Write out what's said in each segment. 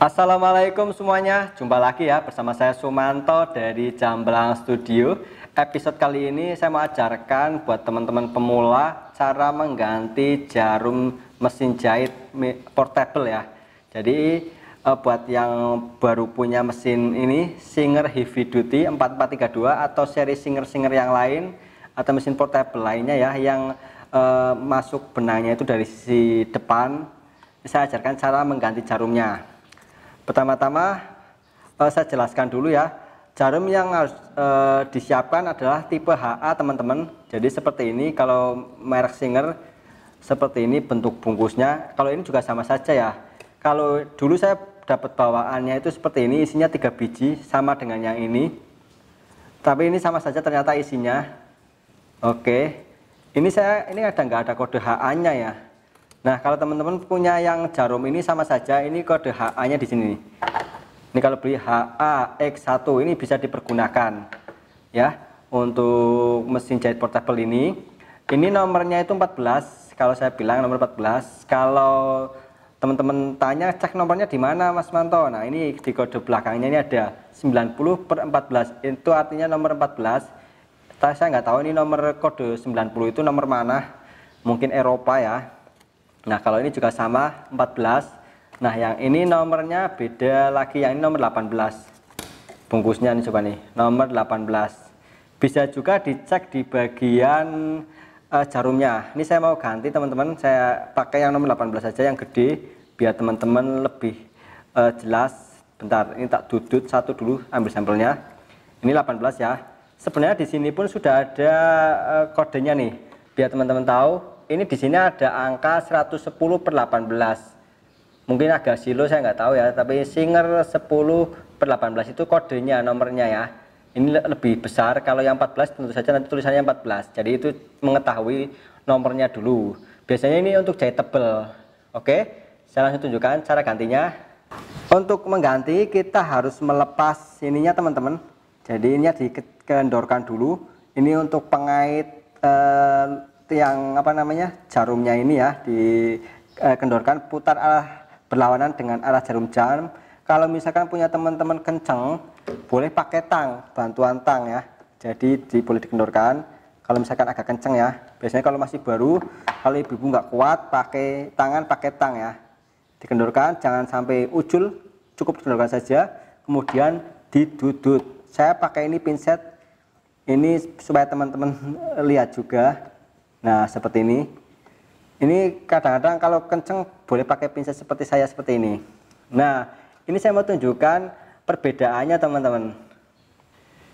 Assalamualaikum semuanya, jumpa lagi ya bersama saya Sumanto dari Jamblang Studio. Episode kali ini saya mau ajarkan buat teman-teman pemula cara mengganti jarum mesin jahit portable ya. Jadi eh, buat yang baru punya mesin ini Singer Heavy Duty 4432 atau seri Singer-Singer yang lain atau mesin portable lainnya ya yang eh, masuk benangnya itu dari sisi depan saya ajarkan cara mengganti jarumnya Pertama-tama eh, saya jelaskan dulu ya. Jarum yang harus eh, disiapkan adalah tipe HA teman-teman. Jadi seperti ini kalau merek Singer seperti ini bentuk bungkusnya. Kalau ini juga sama saja ya. Kalau dulu saya dapat bawaannya itu seperti ini isinya tiga biji sama dengan yang ini. Tapi ini sama saja ternyata isinya. Oke. Ini saya ini ada nggak ada kode HA-nya ya. Nah, kalau teman-teman punya yang jarum ini sama saja, ini kode HA-nya di sini. Ini kalau beli HA-X1 ini bisa dipergunakan ya untuk mesin jahit portable ini. Ini nomornya itu 14. Kalau saya bilang nomor 14, kalau teman-teman tanya cek nomornya di mana Mas Manto. Nah, ini di kode belakangnya ini ada 90 per 14. Itu artinya nomor 14. Saya nggak tahu ini nomor kode 90 itu nomor mana. Mungkin Eropa ya Nah, kalau ini juga sama 14. Nah, yang ini nomornya beda lagi, yang ini nomor 18. Bungkusnya nih coba nih, nomor 18. Bisa juga dicek di bagian uh, jarumnya. Ini saya mau ganti teman-teman, saya pakai yang nomor 18 saja yang gede biar teman-teman lebih uh, jelas. Bentar, ini tak dudut satu dulu ambil sampelnya. Ini 18 ya. Sebenarnya di sini pun sudah ada uh, kodenya nih biar teman-teman tahu ini di sini ada angka 110 per 18 mungkin agak silo saya nggak tahu ya tapi Singer 10 per 18 itu kodenya nomornya ya ini lebih besar kalau yang 14 tentu saja nanti tulisannya 14 jadi itu mengetahui nomornya dulu biasanya ini untuk jahit tebel oke saya langsung tunjukkan cara gantinya untuk mengganti kita harus melepas ininya teman-teman jadi ini dikendorkan dulu ini untuk pengait eh, yang apa namanya jarumnya ini ya dikendorkan eh, putar arah berlawanan dengan arah jarum jam kalau misalkan punya teman-teman kenceng boleh pakai tang bantuan tang ya jadi di, boleh dikendorkan kalau misalkan agak kenceng ya biasanya kalau masih baru kalau ibu-ibu nggak kuat pakai tangan pakai tang ya dikendorkan jangan sampai ujul cukup dikendorkan saja kemudian didudut saya pakai ini pinset ini supaya teman-teman eh, lihat juga Nah, seperti ini. Ini kadang-kadang kalau kenceng boleh pakai pinset seperti saya seperti ini. Nah, ini saya mau tunjukkan perbedaannya teman-teman.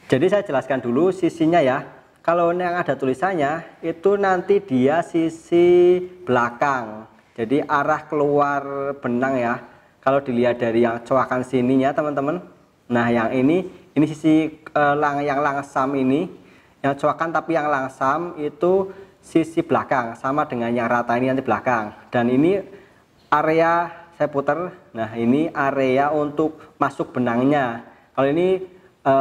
Jadi saya jelaskan dulu sisinya ya. Kalau yang ada tulisannya itu nanti dia sisi belakang. Jadi arah keluar benang ya. Kalau dilihat dari yang coakan sininya teman-teman. Nah, yang ini ini sisi eh, lang yang langsam ini yang coakan tapi yang langsam itu sisi belakang sama dengan yang rata ini nanti belakang dan ini area saya putar nah ini area untuk masuk benangnya kalau ini e,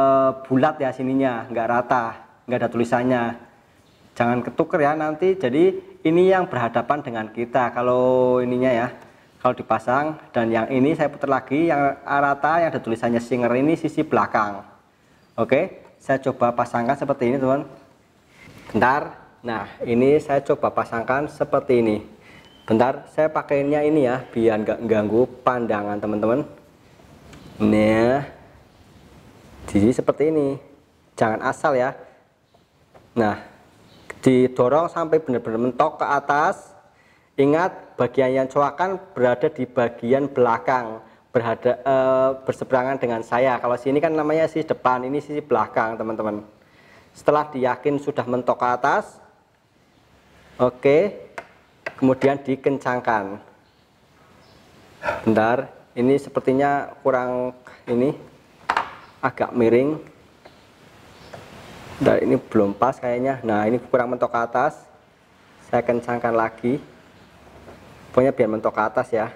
bulat ya sininya nggak rata nggak ada tulisannya jangan ketuker ya nanti jadi ini yang berhadapan dengan kita kalau ininya ya kalau dipasang dan yang ini saya putar lagi yang rata yang ada tulisannya singer ini sisi belakang oke saya coba pasangkan seperti ini teman bentar Nah, ini saya coba pasangkan seperti ini. Bentar, saya pakainya ini ya, biar nggak ganggu pandangan teman-teman. Nah, jadi seperti ini. Jangan asal ya. Nah, didorong sampai benar-benar mentok ke atas. Ingat, bagian yang coakan berada di bagian belakang, berada e, eh, berseberangan dengan saya. Kalau sini kan namanya sisi depan, ini sisi belakang, teman-teman. Setelah diyakin sudah mentok ke atas, Oke, kemudian dikencangkan. Bentar, ini sepertinya kurang ini agak miring. Bentar, ini belum pas kayaknya. Nah, ini kurang mentok ke atas. Saya kencangkan lagi. Pokoknya biar mentok ke atas ya.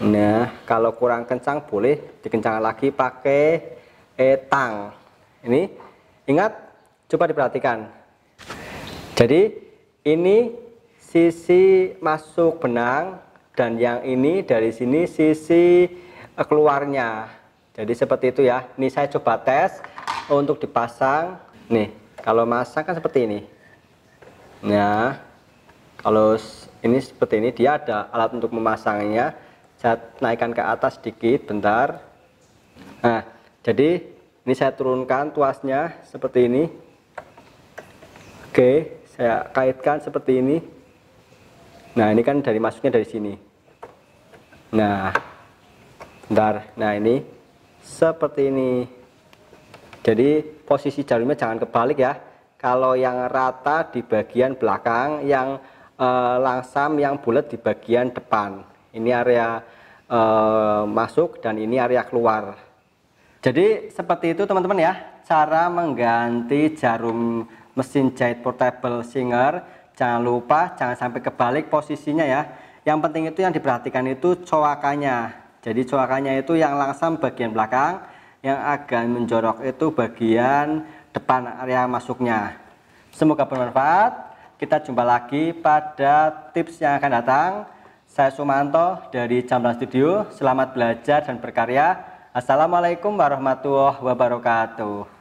Nah, kalau kurang kencang boleh dikencangkan lagi pakai etang. Ini ingat coba diperhatikan. Jadi ini sisi masuk benang dan yang ini dari sini sisi eh, keluarnya. Jadi seperti itu ya. Ini saya coba tes untuk dipasang. Nih, kalau masang kan seperti ini. Nah, kalau ini seperti ini dia ada alat untuk memasangnya. Saya naikkan ke atas sedikit, bentar. Nah, jadi ini saya turunkan tuasnya seperti ini. Oke ya kaitkan seperti ini nah ini kan dari masuknya dari sini nah bentar nah ini seperti ini jadi posisi jarumnya jangan kebalik ya kalau yang rata di bagian belakang yang eh, langsam yang bulat di bagian depan ini area eh, masuk dan ini area keluar jadi seperti itu teman-teman ya cara mengganti jarum mesin jahit portable Singer jangan lupa jangan sampai kebalik posisinya ya yang penting itu yang diperhatikan itu coakannya jadi coakannya itu yang langsam bagian belakang yang agak menjorok itu bagian depan area masuknya semoga bermanfaat kita jumpa lagi pada tips yang akan datang saya Sumanto dari Jamblang Studio selamat belajar dan berkarya Assalamualaikum warahmatullahi wabarakatuh